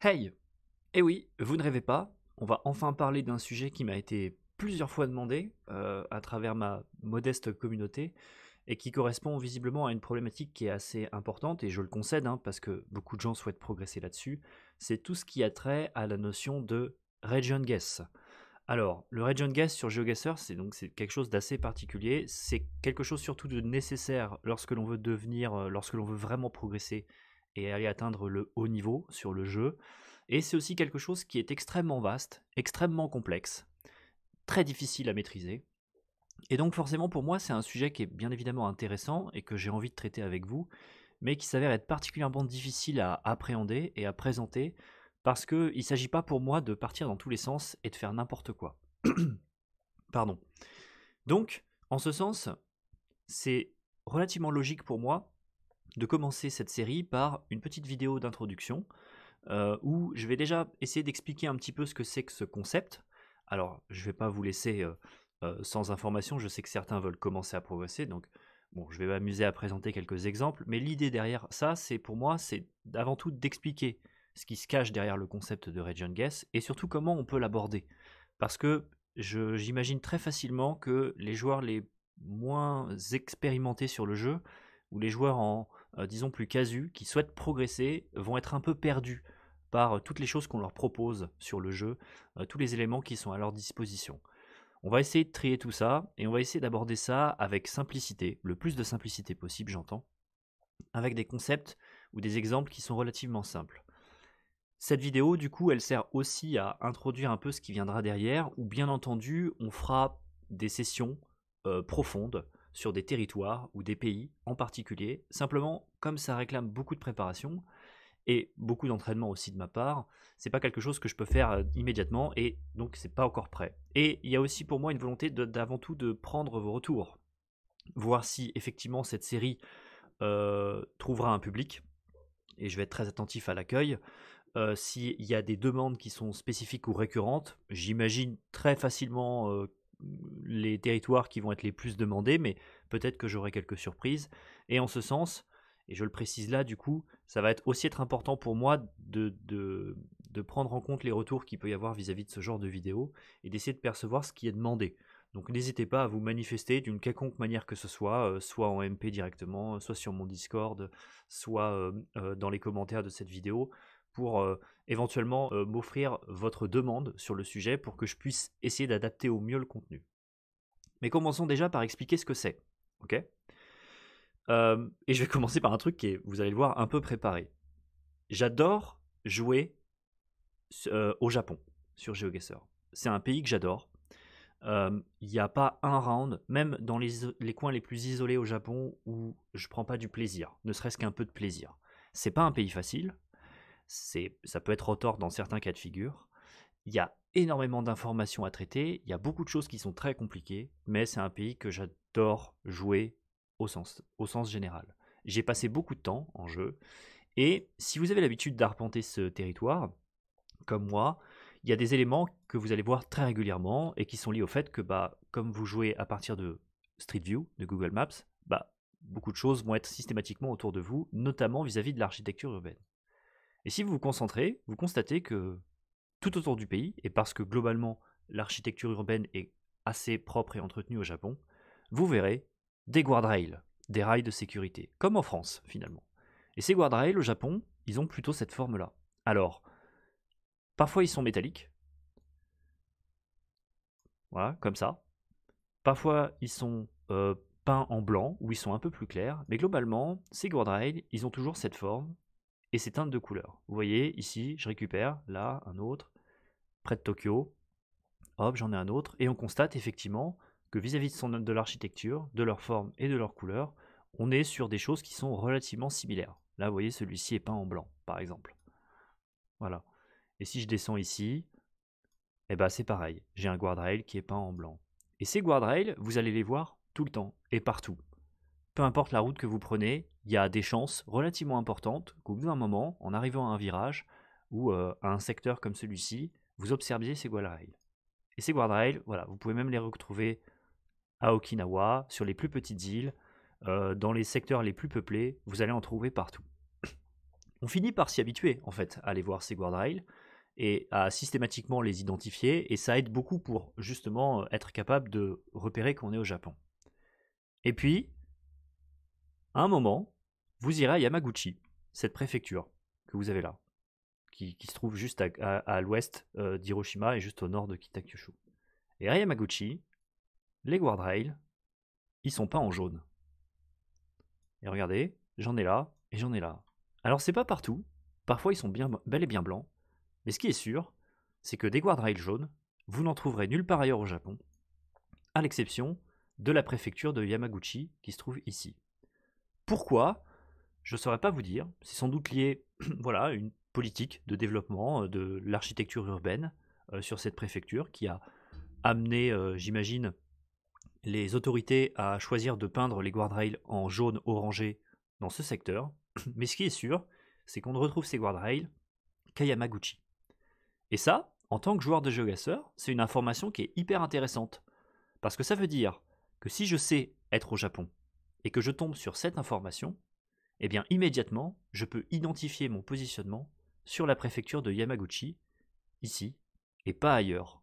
Hey Eh oui, vous ne rêvez pas, on va enfin parler d'un sujet qui m'a été plusieurs fois demandé euh, à travers ma modeste communauté et qui correspond visiblement à une problématique qui est assez importante, et je le concède, hein, parce que beaucoup de gens souhaitent progresser là-dessus, c'est tout ce qui a trait à la notion de region guess. Alors, le region guess sur GeoGuessr, c'est donc c'est quelque chose d'assez particulier. C'est quelque chose surtout de nécessaire lorsque l'on veut devenir, euh, lorsque l'on veut vraiment progresser et aller atteindre le haut niveau sur le jeu. Et c'est aussi quelque chose qui est extrêmement vaste, extrêmement complexe, très difficile à maîtriser. Et donc forcément pour moi c'est un sujet qui est bien évidemment intéressant et que j'ai envie de traiter avec vous, mais qui s'avère être particulièrement difficile à appréhender et à présenter parce qu'il ne s'agit pas pour moi de partir dans tous les sens et de faire n'importe quoi. Pardon. Donc, en ce sens, c'est relativement logique pour moi de commencer cette série par une petite vidéo d'introduction euh, où je vais déjà essayer d'expliquer un petit peu ce que c'est que ce concept. Alors, je ne vais pas vous laisser euh, euh, sans information, je sais que certains veulent commencer à progresser, donc bon, je vais m'amuser à présenter quelques exemples, mais l'idée derrière ça, c'est pour moi, c'est avant tout d'expliquer ce qui se cache derrière le concept de Region Guess et surtout comment on peut l'aborder. Parce que j'imagine très facilement que les joueurs les moins expérimentés sur le jeu, ou les joueurs en, euh, disons plus casu, qui souhaitent progresser, vont être un peu perdus par euh, toutes les choses qu'on leur propose sur le jeu, euh, tous les éléments qui sont à leur disposition. On va essayer de trier tout ça et on va essayer d'aborder ça avec simplicité, le plus de simplicité possible j'entends, avec des concepts ou des exemples qui sont relativement simples. Cette vidéo, du coup, elle sert aussi à introduire un peu ce qui viendra derrière, où bien entendu, on fera des sessions profondes sur des territoires ou des pays en particulier. Simplement, comme ça réclame beaucoup de préparation et beaucoup d'entraînement aussi de ma part, c'est pas quelque chose que je peux faire euh, immédiatement et donc c'est pas encore prêt. Et il y a aussi pour moi une volonté d'avant tout de prendre vos retours, voir si effectivement cette série euh, trouvera un public et je vais être très attentif à l'accueil. Euh, s'il y a des demandes qui sont spécifiques ou récurrentes, j'imagine très facilement les territoires qui vont être les plus demandés, mais peut-être que j'aurai quelques surprises. Et en ce sens, et je le précise là, du coup, ça va être aussi être important pour moi de, prendre en compte les retours qu'il peut y avoir vis-à-vis de ce genre de vidéo et d'essayer de percevoir ce qui est demandé. Donc n'hésitez pas à vous manifester d'une quelconque manière que ce soit, euh, soit en MP directement, soit sur mon Discord, soit euh, euh, dans les commentaires de cette vidéo pour euh, éventuellement euh, m'offrir votre demande sur le sujet pour que je puisse essayer d'adapter au mieux le contenu. Mais commençons déjà par expliquer ce que c'est. Ok euh, Et je vais commencer par un truc qui est, vous allez le voir, un peu préparé. J'adore jouer au Japon sur GeoGuessr. C'est un pays que j'adore. Il n'y a pas un round, même dans les, coins les plus isolés au Japon, où je prends pas du plaisir, ne serait-ce qu'un peu de plaisir. C'est pas un pays facile, ça peut être retort dans certains cas de figure. Il y a énormément d'informations à traiter, il y a beaucoup de choses qui sont très compliquées, mais c'est un pays que j'adore jouer au sens, général. J'ai passé beaucoup de temps en jeu, et si vous avez l'habitude d'arpenter ce territoire, comme moi, il y a des éléments que vous allez voir très régulièrement et qui sont liés au fait que, bah, comme vous jouez à partir de Street View, de Google Maps, bah, beaucoup de choses vont être systématiquement autour de vous, notamment vis à -vis de l'architecture urbaine. Et si vous vous concentrez, vous constatez que tout autour du pays, et parce que globalement l'architecture urbaine est assez propre et entretenue au Japon, vous verrez des guardrails, des rails de sécurité, comme en France finalement. Et ces guardrails au Japon, ils ont plutôt cette forme-là. Alors, parfois ils sont métalliques, voilà, comme ça. Parfois ils sont euh, peints en blanc ou ils sont un peu plus clairs, mais globalement, ces guardrails, ils ont toujours cette forme et ses teintes de couleur. Vous voyez, ici, je récupère, là, un autre, près de Tokyo, hop, j'en ai un autre, et on constate effectivement que vis-à-vis de l'architecture, de leur forme et de leur couleur, on est sur des choses qui sont relativement similaires. Là, vous voyez, celui-ci est peint en blanc, par exemple. Voilà. Et si je descends ici, eh ben c'est pareil. J'ai un guardrail qui est peint en blanc. Et ces guardrails, vous allez les voir tout le temps et partout. Peu importe la route que vous prenez, il y a des chances relativement importantes qu'au bout d'un moment, en arrivant à un virage ou euh, à un secteur comme celui-ci, vous observiez ces guardrails. Et ces guardrails, voilà, vous pouvez même les retrouver à Okinawa, sur les plus petites îles, euh, dans les secteurs les plus peuplés, vous allez en trouver partout. On finit par s'y habituer, en fait, à aller voir ces guardrails et à systématiquement les identifier, et ça aide beaucoup pour justement euh, être capable de repérer qu'on est au Japon. Et puis, à un moment, vous irez à Yamaguchi, cette préfecture que vous avez là, qui, se trouve juste à, l'ouest euh, d'Hiroshima et juste au nord de Kitakyushu. Et à Yamaguchi, les guardrails, ils sont pas en jaune. Et regardez, j'en ai là et j'en ai là. Alors c'est pas partout, parfois ils sont bien, bel et bien blancs, mais ce qui est sûr, c'est que des guardrails jaunes, vous n'en trouverez nulle part ailleurs au Japon, à l'exception de la préfecture de Yamaguchi qui se trouve ici. Pourquoi je ne saurais pas vous dire. C'est sans doute lié voilà, à une politique de développement euh, de l'architecture urbaine euh, sur cette préfecture qui a amené, euh, j'imagine, les autorités à choisir de peindre les guardrails en jaune orangé dans ce secteur. Mais ce qui est sûr, c'est qu'on ne retrouve ces guardrails qu'à Yamaguchi. Et ça, en tant que joueur de géogasseur, c'est une information qui est hyper intéressante. Parce que ça veut dire que si je sais être au Japon et que je tombe sur cette information, et eh bien immédiatement, je peux identifier mon positionnement sur la préfecture de Yamaguchi, ici, et pas ailleurs.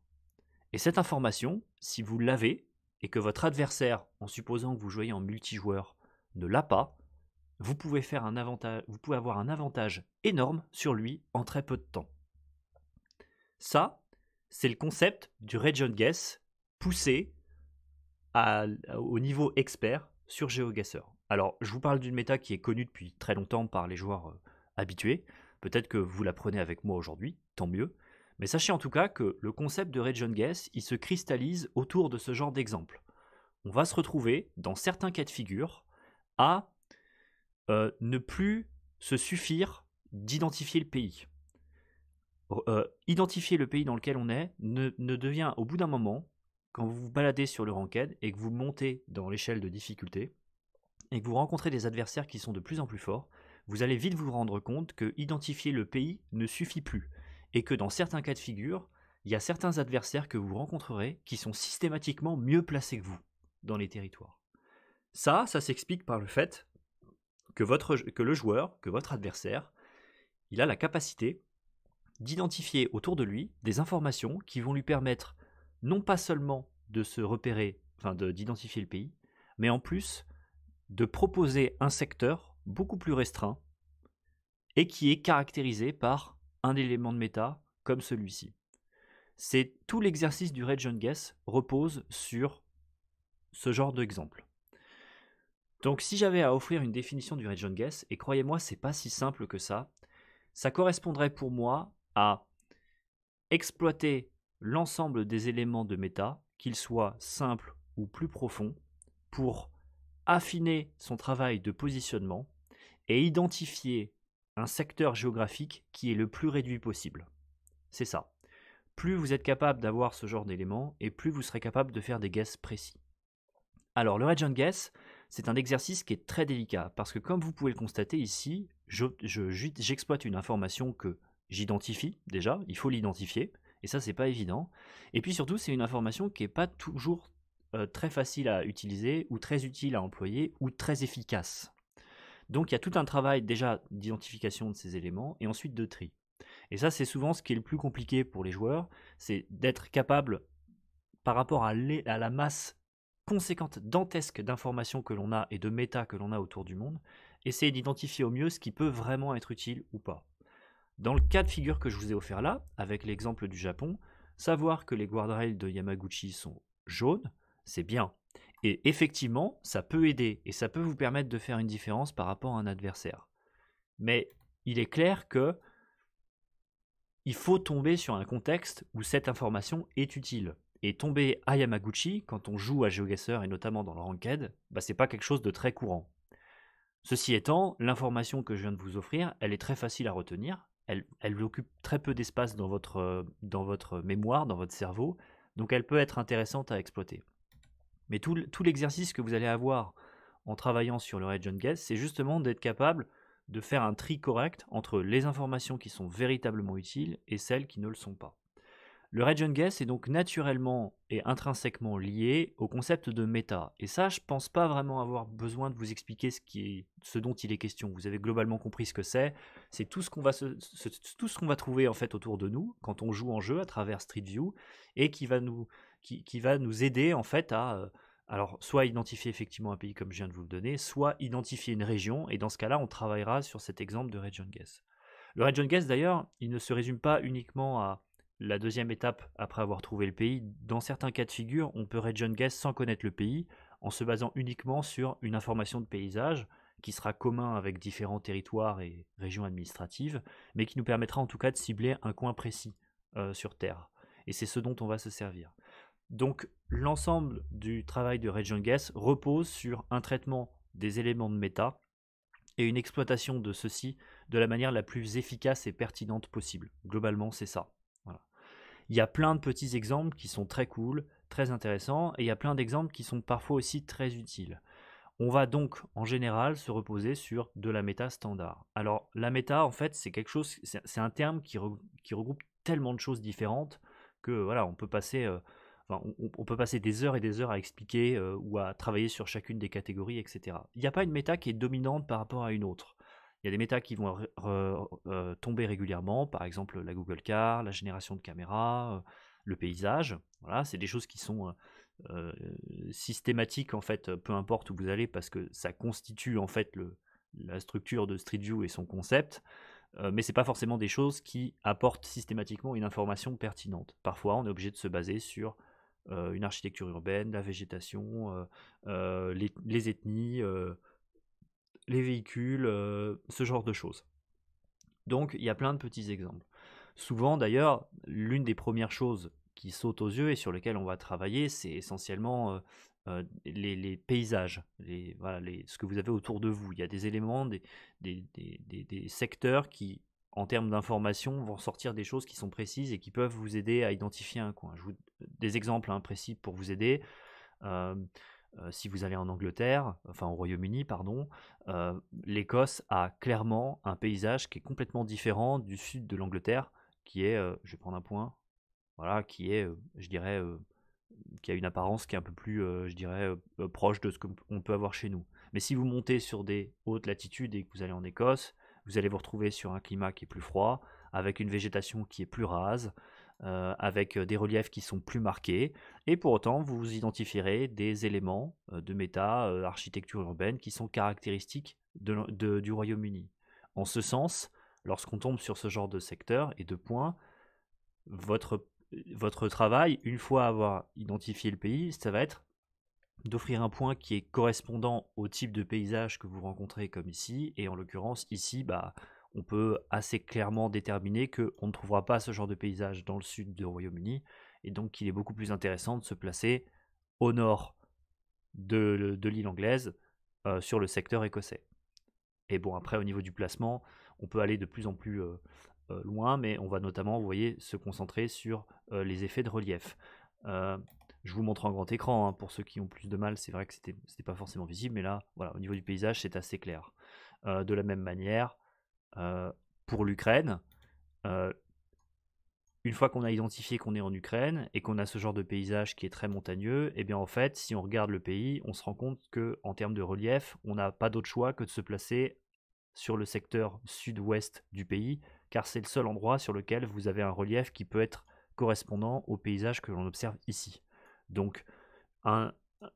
Et cette information, si vous l'avez, et que votre adversaire, en supposant que vous jouez en multijoueur, ne l'a pas, vous pouvez, faire un avantage, vous pouvez avoir un avantage énorme sur lui en très peu de temps. Ça, c'est le concept du Region Guess poussé au niveau expert sur GeoGuessr. Alors, je vous parle d'une méta qui est connue depuis très longtemps par les joueurs euh, habitués. Peut-être que vous la prenez avec moi aujourd'hui, tant mieux. Mais sachez en tout cas que le concept de Region Guess, il se cristallise autour de ce genre d'exemple. On va se retrouver, dans certains cas de figure, à euh, ne plus se suffire d'identifier le pays. Euh, identifier le pays dans lequel on est ne, ne devient, au bout d'un moment, quand vous vous baladez sur le ranked et que vous montez dans l'échelle de difficulté, et que vous rencontrez des adversaires qui sont de plus en plus forts, vous allez vite vous rendre compte que identifier le pays ne suffit plus, et que dans certains cas de figure, il y a certains adversaires que vous rencontrerez qui sont systématiquement mieux placés que vous dans les territoires. Ça, ça s'explique par le fait que, votre, que le joueur, que votre adversaire, il a la capacité d'identifier autour de lui des informations qui vont lui permettre non pas seulement de se repérer, enfin d'identifier le pays, mais en plus de proposer un secteur beaucoup plus restreint et qui est caractérisé par un élément de méta comme celui-ci. C'est tout l'exercice du John guess repose sur ce genre d'exemple. Donc si j'avais à offrir une définition du region guess et croyez-moi, c'est pas si simple que ça, ça correspondrait pour moi à exploiter l'ensemble des éléments de méta, qu'ils soient simples ou plus profonds, pour affiner son travail de positionnement et identifier un secteur géographique qui est le plus réduit possible. C'est ça. Plus vous êtes capable d'avoir ce genre d'éléments et plus vous serez capable de faire des guesses précis. Alors le region guess, c'est un exercice qui est très délicat parce que comme vous pouvez le constater ici, j'exploite une information que j'identifie déjà, il faut l'identifier et ça c'est pas évident. Et puis surtout c'est une information qui n'est pas toujours euh, très facile à utiliser ou très utile à employer ou très efficace. Donc il y a tout un travail déjà d'identification de ces éléments et ensuite de tri. Et ça c'est souvent ce qui est le plus compliqué pour les joueurs, c'est d'être capable par rapport à, la masse conséquente, dantesque d'informations que l'on a et de méta que l'on a autour du monde, essayer d'identifier au mieux ce qui peut vraiment être utile ou pas. Dans le cas de figure que je vous ai offert là, avec l'exemple du Japon, savoir que les guardrails de Yamaguchi sont jaunes, c'est bien. Et effectivement, ça peut aider et ça peut vous permettre de faire une différence par rapport à un adversaire. Mais il est clair que il faut tomber sur un contexte où cette information est utile. Et tomber à Yamaguchi quand on joue à GeoGuessr et notamment dans le ranked, ce bah, c'est pas quelque chose de très courant. Ceci étant, l'information que je viens de vous offrir, elle est très facile à retenir. Elle, occupe très peu d'espace euh, dans votre mémoire, dans votre cerveau, donc elle peut être intéressante à exploiter. Mais tout, l'exercice que vous allez avoir en travaillant sur le Region Guess, c'est justement d'être capable de faire un tri correct entre les informations qui sont véritablement utiles et celles qui ne le sont pas. Le region guess est donc naturellement et intrinsèquement lié au concept de méta. Et ça, je pense pas vraiment avoir besoin de vous expliquer ce, dont il est question. Vous avez globalement compris ce que c'est. C'est tout ce qu'on va, trouver en fait autour de nous quand on joue en jeu à travers Street View et qui va nous, va nous aider en fait à euh, alors, soit identifier effectivement un pays comme je viens de vous le donner, soit identifier une région, et dans ce cas-là, on travaillera sur cet exemple de Region Guess. Le Region Guess, d'ailleurs, il ne se résume pas uniquement à la deuxième étape après avoir trouvé le pays, dans certains cas de figure, on peut region guess sans connaître le pays, en se basant uniquement sur une information de paysage qui sera commun avec différents territoires et régions administratives, mais qui nous permettra en tout cas de cibler un coin précis euh, sur Terre. Et c'est ce dont on va se servir. Donc l'ensemble du travail de Region Guess repose sur un traitement des éléments de méta et une exploitation de ceux-ci de la manière la plus efficace et pertinente possible. Globalement, c'est ça il y a plein de petits exemples qui sont très cool, très intéressants, et il y a plein d'exemples qui sont parfois aussi très utiles. On va donc en général se reposer sur de la méta standard. Alors la méta en fait c'est quelque chose, c'est un terme qui, regroupe tellement de choses différentes que voilà on peut passer, euh, on, peut passer des heures et des heures à expliquer euh, ou à travailler sur chacune des catégories etc. Il n'y a pas une méta qui est dominante par rapport à une autre. Il y a des méta qui vont euh, tomber régulièrement, par exemple la Google Car, la génération de caméras, euh, le paysage. Voilà, c'est des choses qui sont euh, systématiques en fait, peu importe où vous allez, parce que ça constitue en fait la structure de Street View et son concept. mais ce n'est pas forcément des choses qui apportent systématiquement une information pertinente. Parfois, on est obligé de se baser sur une architecture urbaine, la végétation, les, ethnies, les véhicules, euh, ce genre de choses. Donc il y a plein de petits exemples. Souvent d'ailleurs, l'une des premières choses qui saute aux yeux et sur lesquelles on va travailler, c'est essentiellement euh, euh, les, paysages, voilà, ce que vous avez autour de vous. Il y a des éléments, des, secteurs qui, en termes d'information, vont sortir des choses qui sont précises et qui peuvent vous aider à identifier un coin. Je vous, des exemples hein, précis pour vous aider. Euh, si vous allez en Angleterre, enfin au Royaume-Uni, pardon, euh, l'Écosse a clairement un paysage qui est complètement différent du sud de l'Angleterre, qui est, euh, je vais prendre un point, voilà, qui est, je dirais, qui a une apparence qui est un peu plus, je dirais, proche de ce qu'on peut avoir chez nous. Mais si vous montez sur des hautes latitudes et que vous allez en Écosse, vous allez vous retrouver sur un climat qui est plus froid, avec une végétation qui est plus rase, euh, avec euh, des reliefs qui sont plus marqués, et pour autant vous identifierez des éléments euh, de méta architecture urbaine qui sont caractéristiques du Royaume-Uni. En ce sens, lorsqu'on tombe sur ce genre de secteur et de points, votre, votre travail, une fois avoir identifié le pays, ça va être d'offrir un point qui est correspondant au type de paysage que vous rencontrez comme ici, et en l'occurrence ici, bah, on peut assez clairement déterminer qu'on ne trouvera pas ce genre de paysage dans le sud du Royaume-Uni, et donc il est beaucoup plus intéressant de se placer au nord de, l'île anglaise, euh, sur le secteur écossais. Et bon, après, au niveau du placement, on peut aller de plus en plus euh, euh, loin, mais on va notamment, vous voyez, se concentrer sur les effets de relief. je vous montre en grand écran, hein, pour ceux qui ont plus de mal, c'est vrai que ce n'était pas forcément visible, mais là, voilà, au niveau du paysage, c'est assez clair. de la même manière, euh, pour l'Ukraine, euh, une fois qu'on a identifié qu'on est en Ukraine et qu'on a ce genre de paysage qui est très montagneux, eh bien en fait, si on regarde le pays, on se rend compte que en termes de relief, on n'a pas d'autre choix que de se placer sur le secteur sud-ouest du pays, car c'est le seul endroit sur lequel vous avez un relief qui peut être correspondant au paysage que l'on observe ici. Donc,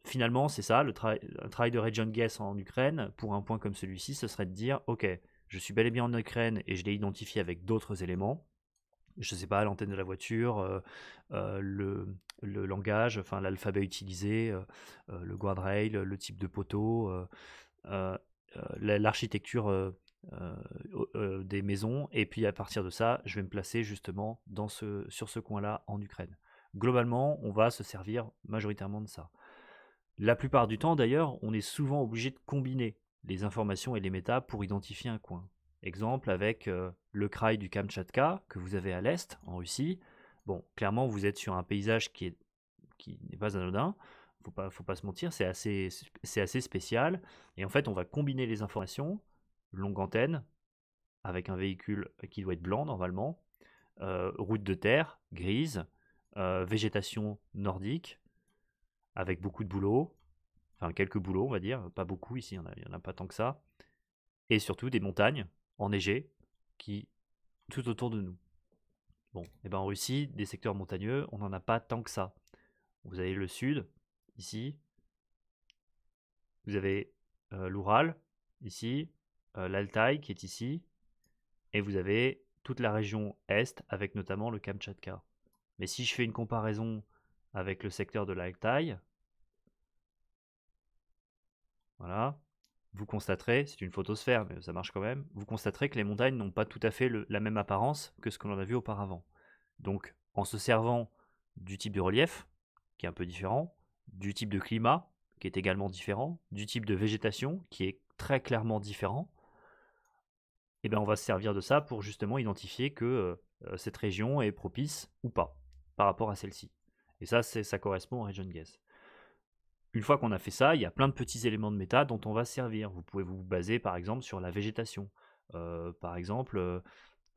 finalement, c'est ça, le travail de Region Guess en Ukraine, pour un point comme celui-ci, ce serait de dire, ok, je suis bel et bien en Ukraine et je l'ai identifié avec d'autres éléments. Je ne sais pas, l'antenne de la voiture, euh, euh, le, langage, enfin l'alphabet utilisé, euh, le guardrail, le type de poteau, l'architecture des maisons. Et puis à partir de ça, je vais me placer justement dans ce, sur ce coin-là en Ukraine. Globalement, on va se servir majoritairement de ça. La plupart du temps, d'ailleurs, on est souvent obligé de combiner les informations et les méta pour identifier un coin. Exemple avec euh, le kraï du Kamchatka que vous avez à l'est, en Russie. Bon, clairement, vous êtes sur un paysage qui, est, qui n'est pas anodin. Faut pas, faut pas se mentir, c'est assez, assez spécial. Et en fait, on va combiner les informations, longue antenne, avec un véhicule qui doit être blanc normalement, euh, route de terre grise, euh, végétation nordique, avec beaucoup de boulot, enfin quelques boulots, on va dire, pas beaucoup ici, il n'y en, a pas tant que ça. Et surtout des montagnes enneigées qui tout autour de nous. Bon, et eh ben en Russie, des secteurs montagneux, on n'en a pas tant que ça. Vous avez le sud, ici. Vous avez euh, l'Oural, ici. Euh, L'Altaï, qui est ici. Et vous avez toute la région est, avec notamment le Kamtchatka. Mais si je fais une comparaison avec le secteur de l'Altaï, voilà. Vous constaterez, c'est une photosphère, mais ça marche quand même, vous constaterez que les montagnes n'ont pas tout à fait la même apparence que ce qu'on l'on a vu auparavant. Donc, en se servant du type de relief, qui est un peu différent, du type de climat, qui est également différent, du type de végétation, qui est très clairement différent, eh bien, on va se servir de ça pour justement identifier que euh, cette région est propice ou pas par rapport à celle-ci. Et ça, ça correspond au region guess. Une fois qu'on a fait ça, il y a plein de petits éléments de méta dont on va servir. Vous pouvez vous baser par exemple sur la végétation. Euh, par exemple, euh,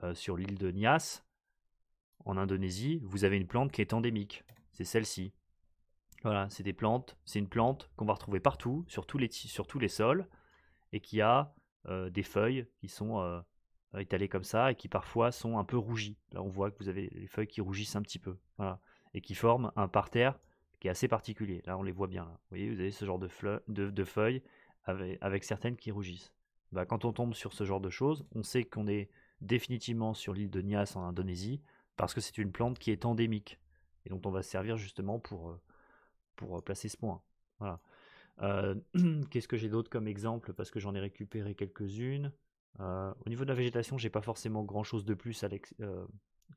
euh, sur l'île de Nias, en Indonésie, vous avez une plante qui est endémique. C'est celle-ci. Voilà, c'est des plantes. C'est une plante qu'on va retrouver partout, sur tous les, sur tous les sols, et qui a des feuilles qui sont étalées comme ça et qui parfois sont un peu rougies. Là, on voit que vous avez les feuilles qui rougissent un petit peu. et qui forment un parterre qui est assez particulier. Là, on les voit bien. Là. Vous voyez, vous avez ce genre de, de, de feuilles avec, certaines qui rougissent. Bah, quand on tombe sur ce genre de choses, on sait qu'on est définitivement sur l'île de Nias en Indonésie, parce que c'est une plante qui est endémique, et dont on va se servir justement pour, euh, euh, placer ce point. Euh, qu'est-ce que j'ai d'autre comme exemple Parce que j'en ai récupéré quelques-unes. au niveau de la végétation, j'ai pas forcément grand-chose de plus à, l'extérieur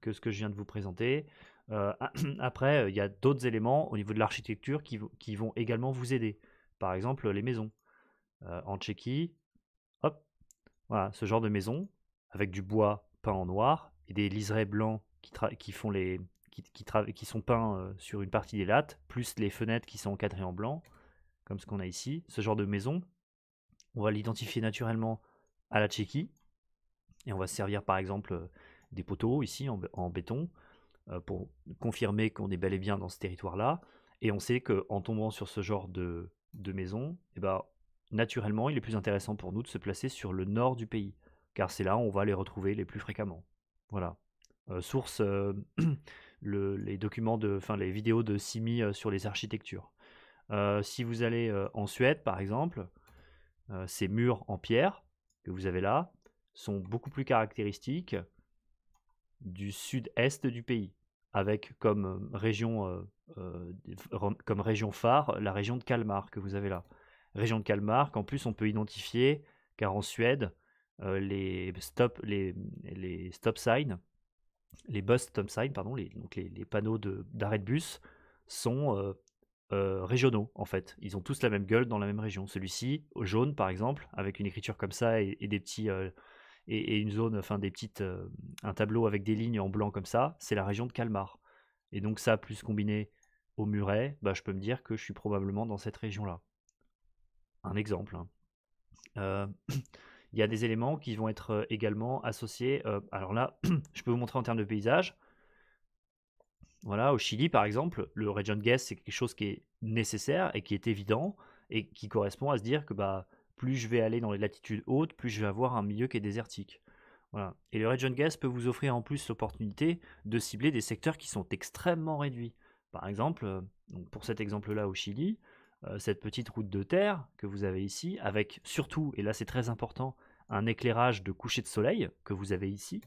que ce que je viens de vous présenter. Euh, après, euh, il y a d'autres éléments au niveau de l'architecture qui, vont également vous aider. Par exemple, les maisons. Euh, en Tchéquie, hop, voilà, ce genre de maison avec du bois peint en noir et des liserés blancs qui, font les, qui, sont peints sur une partie des lattes, plus les fenêtres qui sont encadrées en blanc, comme ce qu'on a ici. Ce genre de maison, on va l'identifier naturellement à la Tchéquie, et on va se servir par exemple des poteaux ici en, béton euh, pour confirmer qu'on est bel et bien dans ce territoire-là. Et on sait que en tombant sur ce genre de, maison, eh ben, naturellement, il est plus intéressant pour nous de se placer sur le nord du pays, car c'est là où on va les retrouver les plus fréquemment. Voilà. Euh, source, euh, les documents de, fin les vidéos de Simi sur les architectures. si vous allez en Suède, par exemple, ces murs en pierre que vous avez là sont beaucoup plus caractéristiques du sud-est du pays, avec comme euh, région, euh, euh, comme région phare la région de Kalmar que vous avez là. Région de Kalmar qu'en plus on peut identifier, car en Suède, les, stop, les, les stop signs, les bus stop signs, pardon, les, donc les, panneaux d'arrêt de, bus sont régionaux en fait. Ils ont tous la même gueule dans la même région. Celui-ci, jaune par exemple, avec une écriture comme ça et, des petits et, une zone, enfin des petites, euh, un tableau avec des lignes en blanc comme ça, c'est la région de Calmar. Et donc ça, plus combiné au muret, bah, je peux me dire que je suis probablement dans cette région-là. Un exemple. Hein. Euh, il y a des éléments qui vont être euh, également associés. alors là, je peux vous montrer en termes de paysage. Voilà, au Chili, par exemple, le region guess, c'est quelque chose qui est nécessaire et qui est évident et qui correspond à se dire que bah, plus je vais aller dans les latitudes hautes, plus je vais avoir un milieu qui est désertique. Et le Region Gas peut vous offrir en plus l'opportunité de cibler des secteurs qui sont extrêmement réduits. Par exemple, euh, pour cet exemple-là au Chili, euh, cette petite route de terre que vous avez ici, avec surtout, et là c'est très important, un éclairage de coucher de soleil que vous avez ici,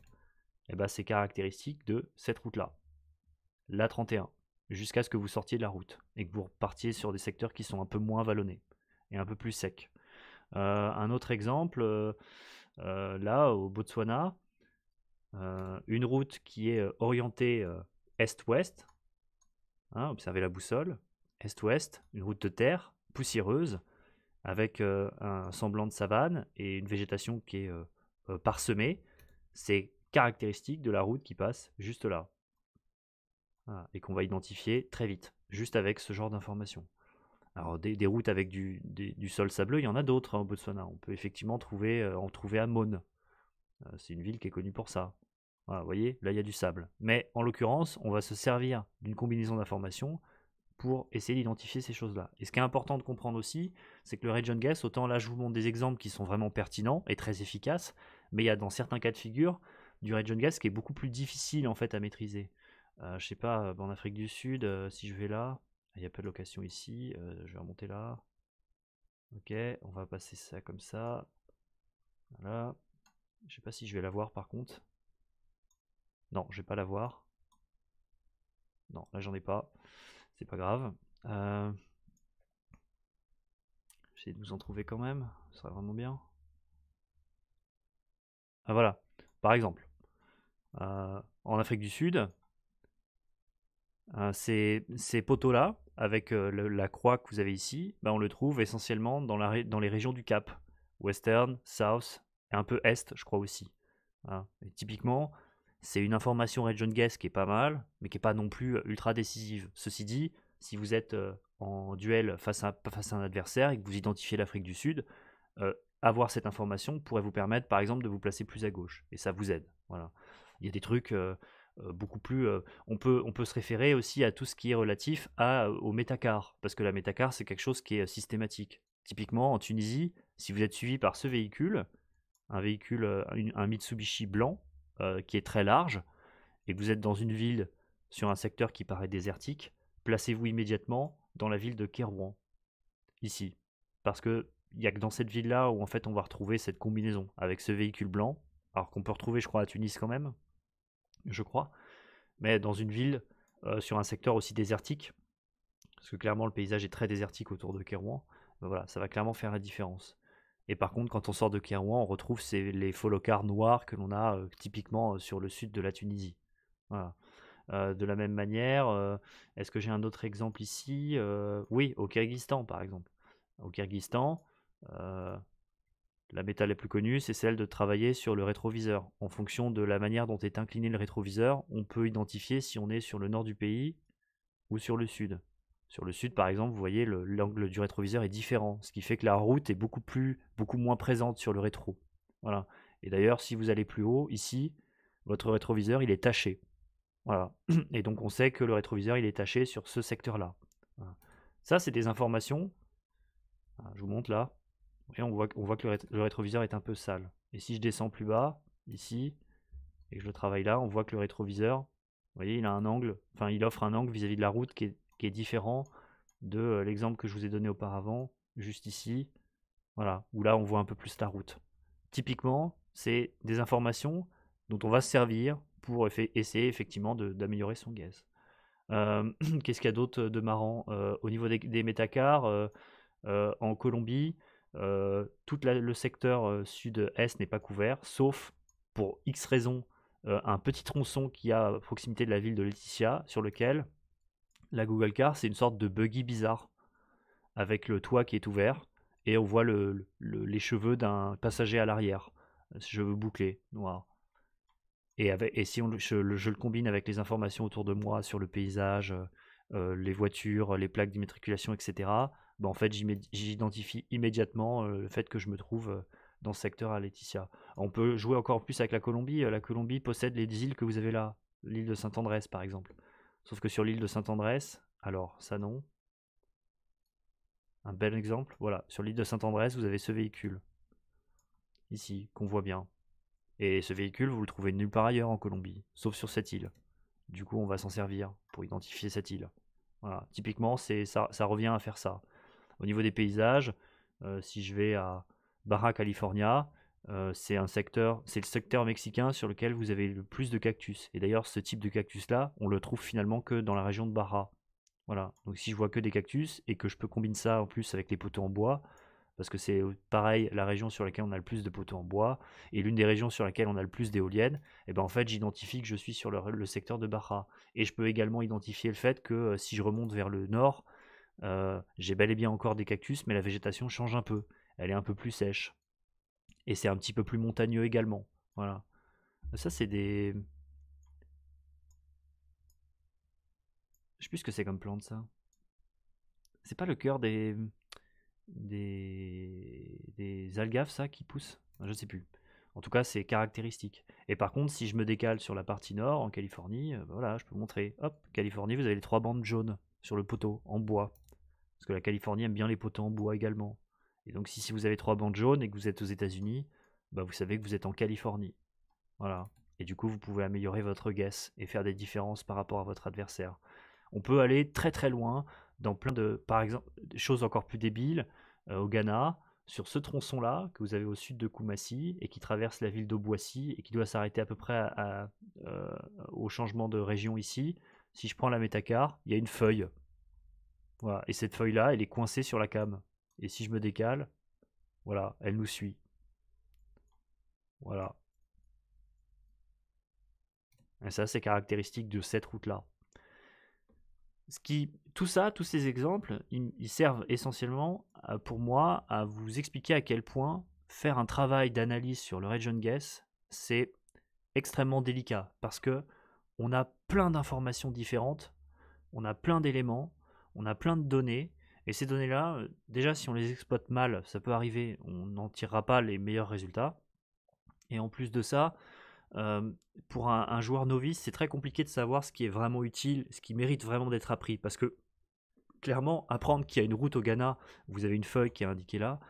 eh ben, c'est caractéristique de cette route-là, la 31, jusqu'à ce que vous sortiez de la route et que vous repartiez sur des secteurs qui sont un peu moins vallonnés et un peu plus secs. Euh, un autre exemple, euh, euh, là au Botswana, une route qui est orientée est-ouest, hein, observez la boussole, est-ouest, une route de terre poussiéreuse, avec un semblant de savane et une végétation qui est parsemée. C'est caractéristique de la route qui passe juste là. et qu'on va identifier très vite, juste avec ce genre d'informations. Alors des, routes avec du, sol sableux, il y en a d'autres hein, au Botswana. On peut effectivement trouver, euh, en trouver à Mone. Euh, c'est une ville qui est connue pour ça. Voilà, vous voyez, là il y a du sable. Mais en l'occurrence, on va se servir d'une combinaison d'informations pour essayer d'identifier ces choses-là. Et ce qui est important de comprendre aussi, c'est que le region guess, autant là je vous montre des exemples qui sont vraiment pertinents et très efficaces, mais il y a dans certains cas de figure du region guess qui est beaucoup plus difficile en fait à maîtriser. Je euh, je sais pas, en Afrique du Sud, si je vais là, il n'y a pas de location ici. Euh, je vais remonter là. Ok, on va passer ça comme ça. Voilà. Je sais pas si je vais l'avoir par contre. Non, je vais pas l'avoir. Non, là j'en ai pas. C'est pas grave. Euh, j'essaie de vous en trouver quand même. Ce serait vraiment bien. Ah voilà, par exemple. Euh, en Afrique du Sud, ces poteaux-là, avec euh, la croix que vous avez ici, bah, on le trouve essentiellement dans, dans les régions du Cap, Western, South, et un peu Est, je crois aussi. Et typiquement, c'est une information region guess qui est pas mal, mais qui n'est pas non plus euh, ultra décisive. Ceci dit, si vous êtes euh, en duel face à, face à un adversaire et que vous identifiez l'Afrique du Sud, avoir cette information pourrait vous permettre, par exemple, de vous placer plus à gauche. Et ça vous aide. Voilà. Il y a des trucs, euh, beaucoup plus. Euh, on, peut, on peut se référer aussi à tout ce qui est relatif à, euh, au métacar, parce que la métacar, c'est quelque chose qui est systématique. Typiquement, en Tunisie, si vous êtes suivi par ce véhicule, un véhicule, un Mitsubishi blanc, qui est très large, et que vous êtes dans une ville sur un secteur qui paraît désertique, placez-vous immédiatement dans la ville de Kerouan, ici. Parce que il n'y a que dans cette ville-là où en fait on va retrouver cette combinaison avec ce véhicule blanc, alors qu'on peut retrouver je crois à Tunis quand même, je crois. Mais dans une ville, euh, sur un secteur aussi désertique, parce que clairement le paysage est très désertique autour de Kérouan, ben voilà, ça va clairement faire la différence. Et par contre, quand on sort de Kérouan, on retrouve les folocards noirs que l'on a euh, typiquement euh, sur le sud de la Tunisie. de la même manière, est-ce que j'ai un autre exemple ici Oui, au Kyrgyzstan par exemple. Au Kyrgyzstan, la méta la plus connue, c'est celle de travailler sur le rétroviseur. En fonction de la manière dont est incliné le rétroviseur, on peut identifier si on est sur le nord du pays ou sur le sud. Sur le sud, par exemple, vous voyez, l'angle du rétroviseur est différent, ce qui fait que la route est beaucoup, plus, beaucoup moins présente sur le rétro. Voilà. Et d'ailleurs, si vous allez plus haut, ici, votre rétroviseur, il est taché. Voilà. Et donc, on sait que le rétroviseur, il est taché sur ce secteur-là. Ça, c'est des informations. Ah, je vous montre là on voit, que le, rétroviseur est un peu sale. Et si je descends plus bas, ici, et que je le travaille là, on voit que le rétroviseur, vous voyez, il a un angle, enfin il offre un angle vis-à-vis de la route qui est, différent de euh, l'exemple que je vous ai donné auparavant, juste ici, voilà, où là on voit un peu plus la route. Typiquement, c'est des informations dont on va se servir pour essayer effectivement d'améliorer son gaz. Euh, qu'est-ce qu'il y a d'autre de marrant euh, Au niveau des, métacars, en Colombie, tout le secteur sud-est n'est pas couvert, sauf pour X raisons, un petit tronçon qui a à proximité de la ville de Laetitia, sur lequel la Google Car, c'est une sorte de buggy bizarre, avec le toit qui est ouvert, et on voit les cheveux d'un passager à l'arrière, cheveux bouclés, noirs. Et, si on, je, le combine avec les informations autour de moi sur le paysage, les voitures, les plaques d'immatriculation, etc., bah, en fait, j'identifie immédiatement euh, le fait que je me trouve euh, dans ce secteur à Laetitia. On peut jouer encore plus avec la Colombie. Euh, la Colombie possède les îles que vous avez là, l'île de saint andrès par exemple. Sauf que sur l'île de saint andrès alors ça non. Un bel exemple, voilà, sur l'île de saint andrès vous avez ce véhicule ici qu'on voit bien. Et ce véhicule, vous le trouvez nulle part ailleurs en Colombie, sauf sur cette île. Du coup, on va s'en servir pour identifier cette île. Voilà, typiquement, ça revient à faire ça. Au niveau des paysages, euh, si je vais à Barra, California, euh, c'est un secteur, c'est le secteur mexicain sur lequel vous avez le plus de cactus. Et d'ailleurs, ce type de cactus-là, on le trouve finalement que dans la région de Barra. Voilà. Donc si je vois que des cactus et que je peux combiner ça en plus avec les poteaux en bois, parce que c'est pareil la région sur laquelle on a le plus de poteaux en bois et l'une des régions sur laquelle on a le plus d'éoliennes, et eh ben en fait j'identifie que je suis sur le, le, secteur de Barra. Et je peux également identifier le fait que euh, si je remonte vers le nord, euh, j'ai bel et bien encore des cactus, mais la végétation change un peu. Elle est un peu plus sèche. Et c'est un petit peu plus montagneux également. Voilà. Euh, ça, c'est des. Je sais plus ce que c'est comme plante, ça. C'est pas le cœur des. des. des algaves, ça, qui pousse ah, Je sais plus. En tout cas, c'est caractéristique. Et par contre, si je me décale sur la partie nord, en Californie, euh, bah voilà, je peux montrer. Hop, Californie, vous avez les trois bandes jaunes sur le poteau, en bois. Parce que la Californie aime bien les poteaux en bois également. Et donc, si, vous avez trois bandes jaunes et que vous êtes aux États-Unis, bah, vous savez que vous êtes en Californie. Voilà. Et du coup, vous pouvez améliorer votre guess et faire des différences par rapport à votre adversaire. On peut aller très très loin dans plein de, par exemple, choses encore plus débiles. Euh, au Ghana, sur ce tronçon-là que vous avez au sud de Kumasi et qui traverse la ville d'Oboissy et qui doit s'arrêter à peu près euh, au changement de région ici, si je prends la métacar, il y a une feuille et cette feuille-là, elle est coincée sur la cam. Et si je me décale, voilà, elle nous suit. Voilà. Et ça, c'est caractéristique de cette route-là. tout ça, tous ces exemples, ils, servent essentiellement euh, pour moi à vous expliquer à quel point faire un travail d'analyse sur le region guess, c'est extrêmement délicat parce que on a plein d'informations différentes, on a plein d'éléments, on a plein de données. Et ces données-là, euh, déjà, si on les exploite mal, ça peut arriver, on n'en tirera pas les meilleurs résultats. Et en plus de ça, euh, pour un, joueur novice, c'est très compliqué de savoir ce qui est vraiment utile, ce qui mérite vraiment d'être appris. Parce que, clairement, apprendre qu'il y a une route au Ghana, vous avez une feuille qui est indiquée là,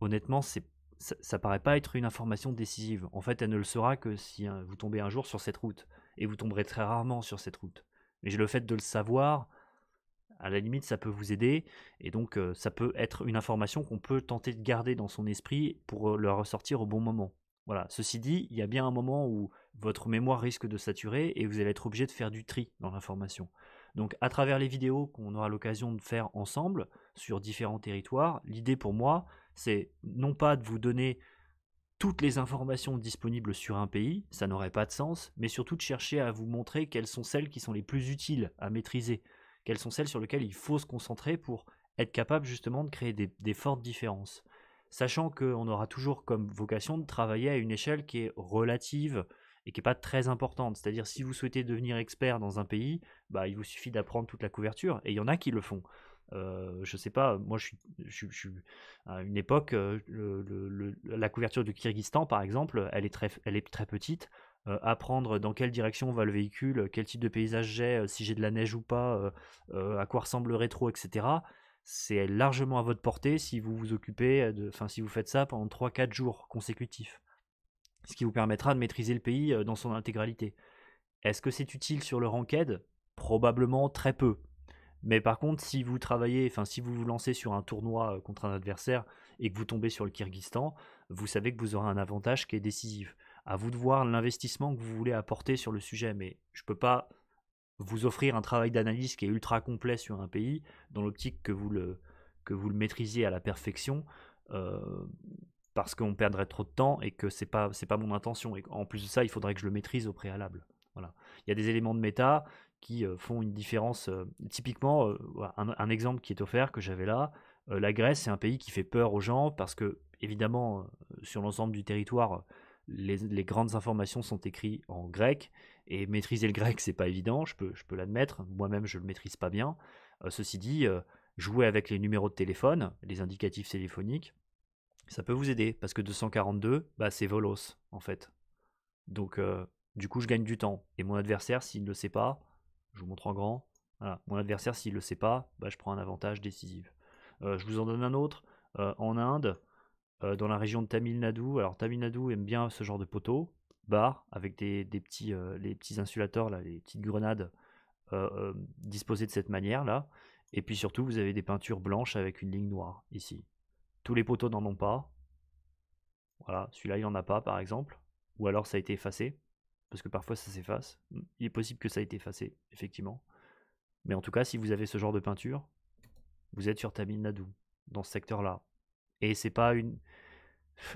honnêtement, c'est ça, ne paraît pas être une information décisive. En fait, elle ne le sera que si hein, vous tombez un jour sur cette route. Et vous tomberez très rarement sur cette route. Mais j'ai le fait de le savoir, à la limite, ça peut vous aider. Et donc, euh, ça peut être une information qu'on peut tenter de garder dans son esprit pour euh, le ressortir au bon moment. Voilà. Ceci dit, il y a bien un moment où votre mémoire risque de saturer et vous allez être obligé de faire du tri dans l'information. Donc, à travers les vidéos qu'on aura l'occasion de faire ensemble sur différents territoires, l'idée pour moi, c'est non pas de vous donner toutes les informations disponibles sur un pays, ça n'aurait pas de sens, mais surtout de chercher à vous montrer quelles sont celles qui sont les plus utiles à maîtriser quelles sont celles sur lesquelles il faut se concentrer pour être capable justement de créer des, fortes différences. Sachant qu'on aura toujours comme vocation de travailler à une échelle qui est relative et qui n'est pas très importante. C'est-à-dire si vous souhaitez devenir expert dans un pays, bah, il vous suffit d'apprendre toute la couverture, et il y en a qui le font. Euh, je sais pas, moi je suis, à une époque, euh, la couverture du Kyrgyzstan par exemple, elle est très petite. Euh, apprendre dans quelle direction va le véhicule, quel type de paysage j'ai, euh, si j'ai de la neige ou pas, euh, à quoi ressemble le rétro, etc. C'est largement à votre portée si vous vous occupez, enfin si vous faites ça pendant 3-4 jours consécutifs. Ce qui vous permettra de maîtriser le pays dans son intégralité. Est-ce que c'est utile sur le ranked Probablement très peu. Mais par contre, si vous travaillez, enfin si vous vous lancez sur un tournoi contre un adversaire et que vous tombez sur le Kyrgyzstan, vous savez que vous aurez un avantage qui est décisif. À vous de voir l'investissement que vous voulez apporter sur le sujet, mais je ne peux pas vous offrir un travail d'analyse qui est ultra complet sur un pays, dans l'optique que, vous le, que vous le maîtrisiez à la perfection, euh, parce qu'on perdrait trop de temps et que ce n'est pas, c'est pas mon intention. Et en plus de ça, il faudrait que je le maîtrise au préalable. Voilà. Il y a des éléments de méta qui euh, font une différence. Euh, typiquement, un, un, exemple qui est offert que j'avais là, la Grèce, c'est un pays qui fait peur aux gens parce que, évidemment, sur l'ensemble du territoire, les, grandes informations sont écrites en grec, et maîtriser le grec, c'est pas évident, je peux, l'admettre, moi-même je le maîtrise pas bien. Euh, ceci dit, euh, jouer avec les numéros de téléphone, les indicatifs téléphoniques, ça peut vous aider, parce que 242, bah, c'est Volos, en fait. Donc, euh, du coup, je gagne du temps. Et mon adversaire, s'il ne le sait pas, je vous montre en grand, mon adversaire, s'il ne le sait pas, bah, je prends un avantage décisif. je vous en donne un autre. en Inde, euh, dans la région de Tamil Nadu. Alors Tamil Nadu aime bien ce genre de poteaux, barres, avec des, petits, euh, les petits insulateurs, là, les petites grenades euh, disposées de cette manière là. Et puis surtout, vous avez des peintures blanches avec une ligne noire ici. Tous les poteaux n'en ont pas. Voilà, celui-là il en a pas par exemple. Ou alors ça a été effacé. Parce que parfois ça s'efface. Hum, il est possible que ça ait été effacé, effectivement. Mais en tout cas, si vous avez ce genre de peinture, vous êtes sur Tamil Nadu, dans ce secteur-là. Et c'est pas une.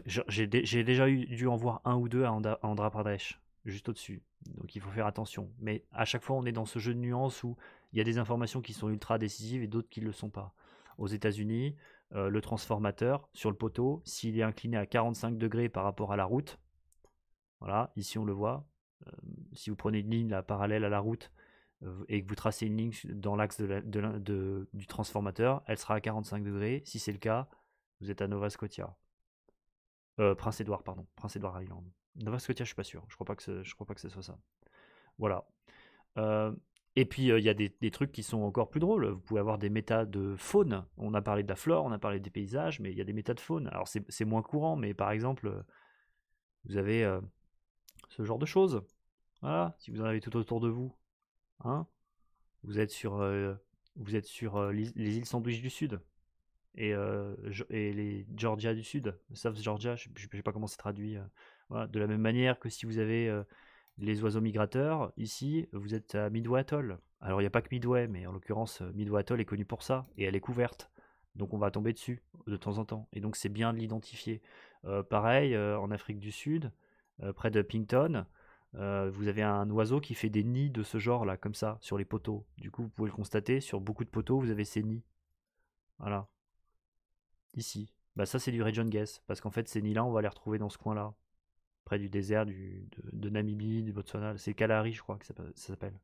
J'ai déjà eu, dû en voir un ou deux à Andhra Pradesh, juste au-dessus. Donc il faut faire attention. Mais à chaque fois, on est dans ce jeu de nuances où il y a des informations qui sont ultra décisives et d'autres qui ne le sont pas. Aux États-Unis, euh, le transformateur sur le poteau, s'il est incliné à 45 degrés par rapport à la route, voilà, ici on le voit. Euh, si vous prenez une ligne parallèle à la route euh, et que vous tracez une ligne dans l'axe du transformateur, elle sera à 45 degrés. Si c'est le cas, vous êtes à Nova Scotia. Euh, Prince Edward, pardon. Prince Edward Island. Nova Scotia, je suis pas sûr. Je crois pas que je crois pas que ce soit ça. Voilà. Euh, et puis euh, il y a des, trucs qui sont encore plus drôles. Vous pouvez avoir des métas de faune. On a parlé de la flore, on a parlé des paysages, mais il y a des métas de faune. Alors c'est moins courant, mais par exemple, vous avez ce genre de choses. Voilà, si vous en avez tout autour de vous. Hein vous êtes sur, vous êtes sur les îles Sandwich du Sud et, les Georgia du Sud, South Georgia, je ne sais pas comment c'est traduit. De la même manière que si vous avez les oiseaux migrateurs, ici, vous êtes à Midway Atoll. Alors, il n'y a pas que Midway, mais en l'occurrence, Midway Atoll est connu pour ça, et elle est couverte. Donc, on va tomber dessus de temps en temps. Et donc, c'est bien de l'identifier. pareil, en Afrique du Sud, près de Pington, vous avez un oiseau qui fait des nids de ce genre-là, comme ça, sur les poteaux. Du coup, vous pouvez le constater, sur beaucoup de poteaux, vous avez ces nids. Voilà, ici. Bah ça c'est du region guess, parce qu'en fait ces nids-là, on va les retrouver dans ce coin-là, près du désert du, de, Namibie, du Botswana, c'est Kalahari je crois que ça, s'appelle.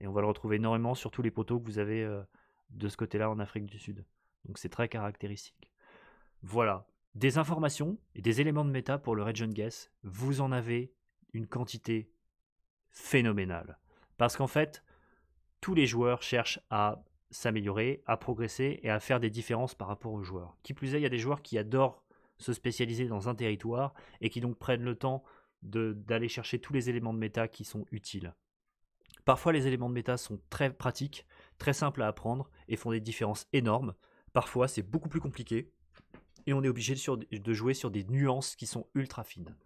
Et on va le retrouver énormément sur tous les poteaux que vous avez euh, de ce côté-là en Afrique du Sud. Donc c'est très caractéristique. Voilà, des informations et des éléments de méta pour le region guess, vous en avez une quantité phénoménale. Parce qu'en fait, tous les joueurs cherchent à s'améliorer, à progresser et à faire des différences par rapport aux joueurs. Qui plus est, il y a des joueurs qui adorent se spécialiser dans un territoire et qui donc prennent le temps d'aller chercher tous les éléments de méta qui sont utiles. Parfois, les éléments de méta sont très pratiques, très simples à apprendre et font des différences énormes. Parfois, c'est beaucoup plus compliqué et on est obligé de, de jouer sur des nuances qui sont ultra fines.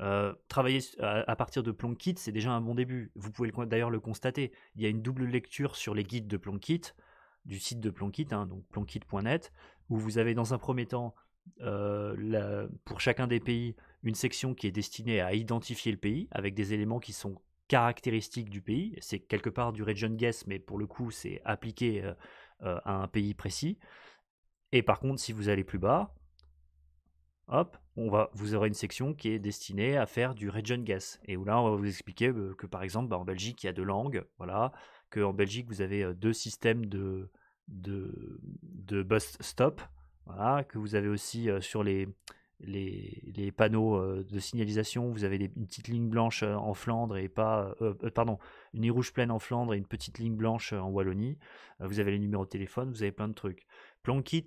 Euh, travailler à, partir de Plonkit, c'est déjà un bon début. Vous pouvez d'ailleurs le constater. Il y a une double lecture sur les guides de Plonkit, du site de Plonkit, hein, donc plonkit.net, où vous avez dans un premier temps, euh, pour chacun des pays, une section qui est destinée à identifier le pays, avec des éléments qui sont caractéristiques du pays. C'est quelque part du region guess, mais pour le coup, c'est appliqué euh, à un pays précis. Et par contre, si vous allez plus bas, hop, on va, vous aurez une section qui est destinée à faire du region gas. Et où là, on va vous expliquer euh, que par exemple, bah, en Belgique, il y a deux langues, voilà, qu'en en Belgique, vous avez euh, deux systèmes de, de, de bus stop, voilà, que vous avez aussi euh, sur les, les, panneaux de signalisation, vous avez une petite ligne blanche en Flandre et pas, pardon, une ligne rouge pleine en Flandre et une petite ligne blanche en Wallonie. vous avez les numéros de téléphone, vous avez plein de trucs. Plonkit,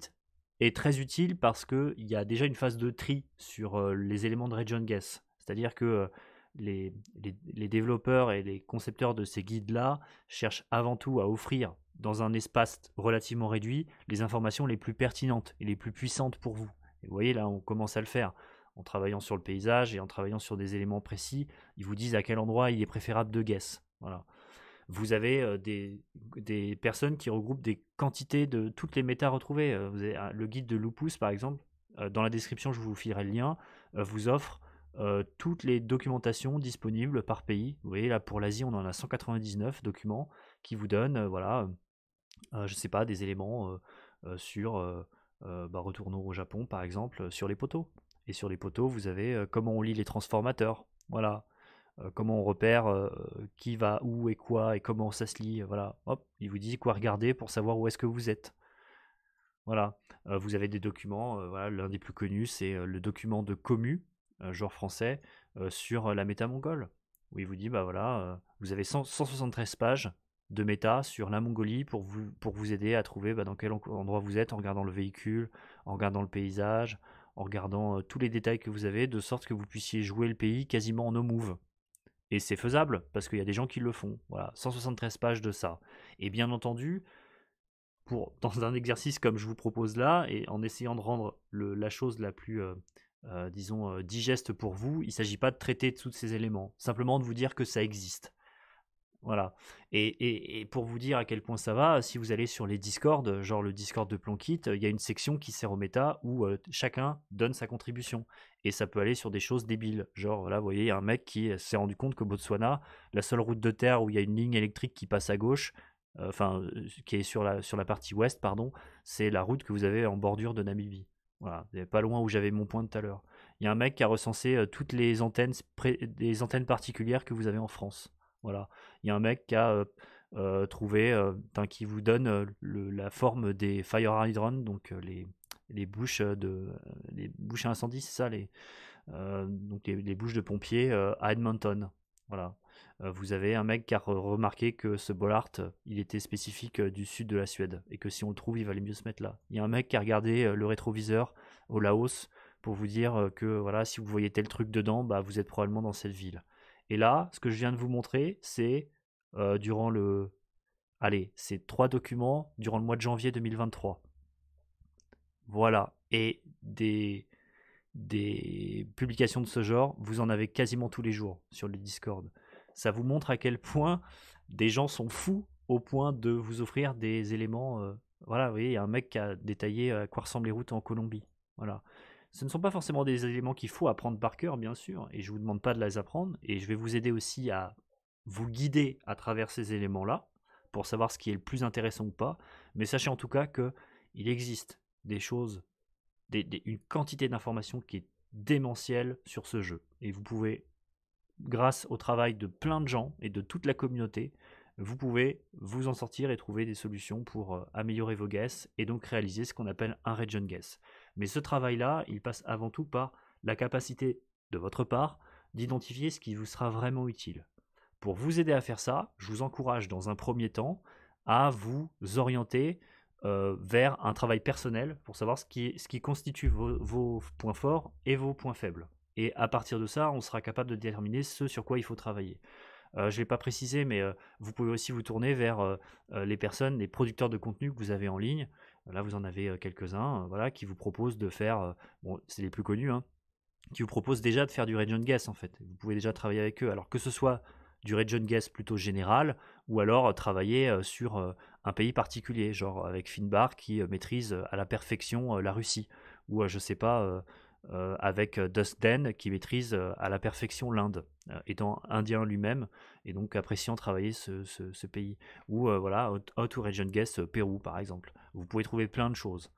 est très utile parce qu'il y a déjà une phase de tri sur les éléments de Region Guess. C'est-à-dire que les, développeurs et les concepteurs de ces guides-là cherchent avant tout à offrir, dans un espace relativement réduit, les informations les plus pertinentes et les plus puissantes pour vous. vous voyez, là, on commence à le faire. En travaillant sur le paysage et en travaillant sur des éléments précis, ils vous disent à quel endroit il est préférable de guess. Voilà vous avez des, personnes qui regroupent des quantités de toutes les métas retrouvées. Ah, le guide de Lupus, par exemple, dans la description, je vous filerai le lien, vous offre toutes les documentations disponibles par pays. Vous voyez, là, pour l'Asie, on en a 199 documents qui vous donnent, voilà, je sais pas, des éléments sur, bah, retournons au Japon, par exemple, sur les poteaux. Et sur les poteaux, vous avez comment on lit les transformateurs. Voilà. Euh, comment on repère euh, qui va où et quoi et comment ça se lit. Euh, voilà, hop, il vous dit quoi regarder pour savoir où est-ce que vous êtes. Voilà, vous avez des documents. l'un des plus connus, c'est le document de Comu, genre français, sur la méta mongole, où il vous dit bah voilà, vous avez 173 pages de méta sur la Mongolie pour vous, pour vous aider à trouver bah, dans quel endroit vous êtes en regardant le véhicule, en regardant le paysage, en regardant tous les détails que vous avez, de sorte que vous puissiez jouer le pays quasiment en no move. Et c'est faisable parce qu'il y a des gens qui le font. Voilà, 173 pages de ça. Et bien entendu, pour, dans un exercice comme je vous propose là, et en essayant de rendre la chose la plus, euh, euh, disons, euh, digeste pour vous, il ne s'agit pas de traiter tous ces éléments, simplement de vous dire que ça existe. Voilà. Et, pour vous dire à quel point ça va, si vous allez sur les Discord, genre le Discord de Plonkit, il y a une section qui sert au méta où chacun donne sa contribution. Et ça peut aller sur des choses débiles. Genre, là, vous voyez, il y a un mec qui s'est rendu compte que Botswana, la seule route de terre où il y a une ligne électrique qui passe à gauche, euh, enfin, euh, qui est sur la, sur la partie ouest, pardon, c'est la route que vous avez en bordure de Namibie. Voilà, pas loin où j'avais mon point tout à l'heure. Il y a un mec qui a recensé toutes les antennes, antennes particulières que vous avez en France. Voilà. Il y a un mec qui a trouvé, qui vous donne la forme des fire hydrant, donc les, bouches de, les bouches à incendie, c'est ça, les, donc les, bouches de pompiers à Edmonton. Voilà. vous avez un mec qui a remarqué que ce Bollard, il était spécifique du sud de la Suède et que si on le trouve, il valait mieux se mettre là. Il y a un mec qui a regardé le rétroviseur au Laos pour vous dire que voilà, si vous voyez tel truc dedans, bah, vous êtes probablement dans cette ville. Et là, ce que je viens de vous montrer, c'est euh, durant le. Allez, c'est trois documents durant le mois de janvier 2023. Voilà. Et des, des publications de ce genre, vous en avez quasiment tous les jours sur le Discord. Ça vous montre à quel point des gens sont fous au point de vous offrir des éléments. Euh, voilà, vous voyez, il y a un mec qui a détaillé à quoi ressemblent les routes en Colombie. Voilà. Ce ne sont pas forcément des éléments qu'il faut apprendre par cœur, bien sûr, et je ne vous demande pas de les apprendre, et je vais vous aider aussi à vous guider à travers ces éléments-là, pour savoir ce qui est le plus intéressant ou pas, mais sachez en tout cas qu'il existe des choses, une quantité d'informations qui est démentielle sur ce jeu, et vous pouvez, grâce au travail de plein de gens et de toute la communauté, vous pouvez vous en sortir et trouver des solutions pour euh, améliorer vos guesses et donc réaliser ce qu'on appelle un region guess. Mais ce travail-là, il passe avant tout par la capacité de votre part d'identifier ce qui vous sera vraiment utile. Pour vous aider à faire ça, je vous encourage dans un premier temps à vous orienter euh, vers un travail personnel pour savoir ce qui, ce constitue vos, points forts et vos points faibles. Et à partir de ça, on sera capable de déterminer ce sur quoi il faut travailler. Euh, je ne l'ai pas précisé, mais euh, vous pouvez aussi vous tourner vers les personnes, les producteurs de contenu que vous avez en ligne. Là, vous en avez quelques-uns voilà, qui vous proposent de faire, bon, c'est les plus connus, hein, qui vous proposent déjà de faire du region guess en fait. Vous pouvez déjà travailler avec eux. Alors que ce soit du region guess plutôt général ou alors travailler sur un pays particulier, genre avec Finbar qui maîtrise à la perfection la Russie ou je sais pas euh, avec euh, Dustin qui maîtrise euh, à la perfection l'Inde, étant indien lui-même et donc appréciant travailler ce, pays. Ou voilà, Region Guest Pérou par exemple. Vous pouvez trouver plein de choses.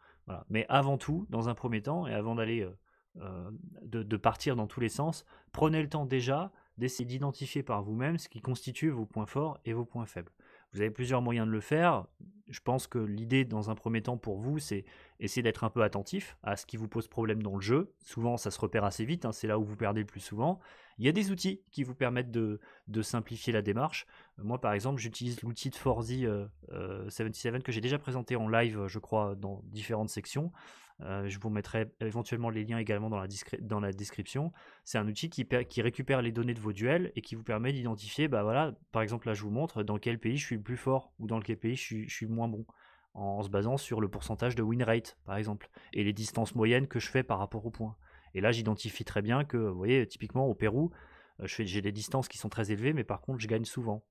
Mais avant tout, dans un premier temps, et avant d'aller de partir dans tous les sens, prenez le temps déjà d'essayer d'identifier par vous-même ce qui constitue vos points forts et vos points faibles. Vous avez plusieurs moyens de le faire. Je pense que l'idée, dans un premier temps, pour vous, c'est essayer d'être un peu attentif à ce qui vous pose problème dans le jeu. Souvent, ça se repère assez vite, hein, c'est là où vous perdez le plus souvent. Il y a des outils qui vous permettent de, simplifier la démarche. Euh, moi, par exemple, j'utilise l'outil de Forzy euh, euh, 77 que j'ai déjà présenté en live, je crois, dans différentes sections. Euh, je vous mettrai éventuellement les liens également dans la, dans la description. C'est un outil qui, qui, récupère les données de vos duels et qui vous permet d'identifier, bah voilà, par exemple là je vous montre dans quel pays je suis le plus fort ou dans quel pays je suis, je moins bon en se basant sur le pourcentage de win rate par exemple et les distances moyennes que je fais par rapport au points. Et là j'identifie très bien que, vous voyez, typiquement au Pérou, euh, j'ai des distances qui sont très élevées mais par contre je gagne souvent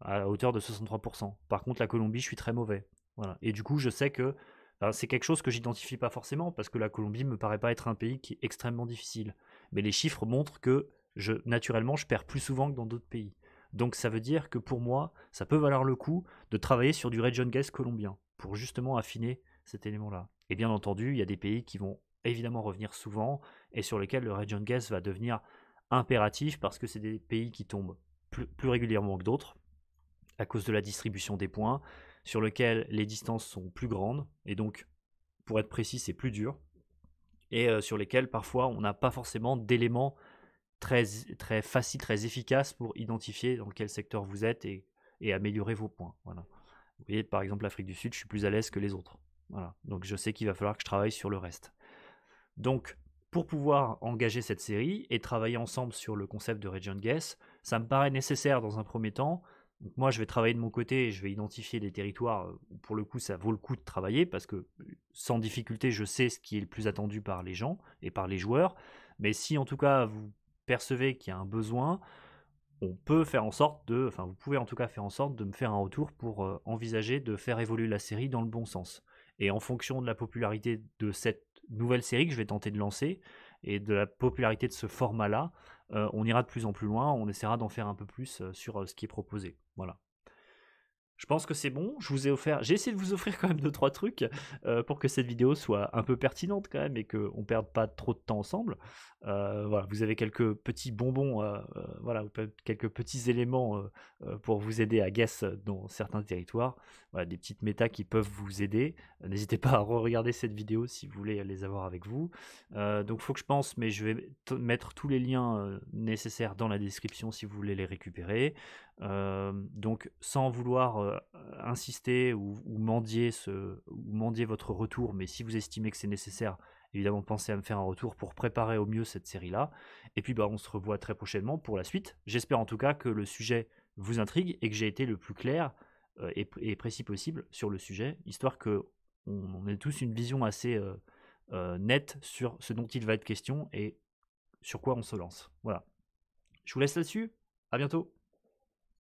à hauteur de 63%. Par contre la Colombie je suis très mauvais. Voilà. Et du coup je sais que c'est quelque chose que j'identifie pas forcément parce que la Colombie me paraît pas être un pays qui est extrêmement difficile. Mais les chiffres montrent que je, naturellement, je perds plus souvent que dans d'autres pays. Donc ça veut dire que pour moi, ça peut valoir le coup de travailler sur du region guess colombien pour justement affiner cet élément-là. Et bien entendu, il y a des pays qui vont évidemment revenir souvent et sur lesquels le region guess va devenir impératif parce que c'est des pays qui tombent plus régulièrement que d'autres à cause de la distribution des points sur lequel les distances sont plus grandes, et donc, pour être précis, c'est plus dur, et euh, sur lesquels parfois on n'a pas forcément d'éléments très, très faciles, très efficaces pour identifier dans quel secteur vous êtes et, améliorer vos points. Vous voyez, par exemple, l'Afrique du Sud, je suis plus à l'aise que les autres. Voilà. Donc je sais qu'il va falloir que je travaille sur le reste. Donc, pour pouvoir engager cette série et travailler ensemble sur le concept de Region Guess, ça me paraît nécessaire dans un premier temps donc moi, je vais travailler de mon côté et je vais identifier des territoires euh, où, pour le coup, ça vaut le coup de travailler parce que sans difficulté, je sais ce qui est le plus attendu par les gens et par les joueurs. Mais si en tout cas vous percevez qu'il y a un besoin, on peut faire en sorte de, enfin, vous pouvez en tout cas faire en sorte de me faire un retour pour euh, envisager de faire évoluer la série dans le bon sens. Et en fonction de la popularité de cette nouvelle série que je vais tenter de lancer et de la popularité de ce format-là, euh, on ira de plus en plus loin, on essaiera d'en faire un peu plus sur ce qui est proposé. Voilà. Je pense que c'est bon. Je vous ai offert, j'ai essayé de vous offrir quand même deux trois trucs euh, pour que cette vidéo soit un peu pertinente quand même et qu'on perde pas trop de temps ensemble. Euh, voilà, vous avez quelques petits bonbons, euh, voilà, quelques petits éléments pour vous aider à guess dans certains territoires. Voilà, des petites méta qui peuvent vous aider. N'hésitez pas à re-regarder cette vidéo si vous voulez les avoir avec vous. donc faut que je pense, mais je vais mettre tous les liens nécessaires dans la description si vous voulez les récupérer donc sans vouloir insister ou, mendier ce, ou mendier votre retour, mais si vous estimez que c'est nécessaire, évidemment pensez à me faire un retour pour préparer au mieux cette série là et puis bah on se revoit très prochainement pour la suite j'espère en tout cas que le sujet vous intrigue et que j'ai été le plus clair et, précis possible sur le sujet histoire qu'on ait tous une vision assez nette sur ce dont il va être question et sur quoi on se lance voilà je vous laisse là-dessus à bientôt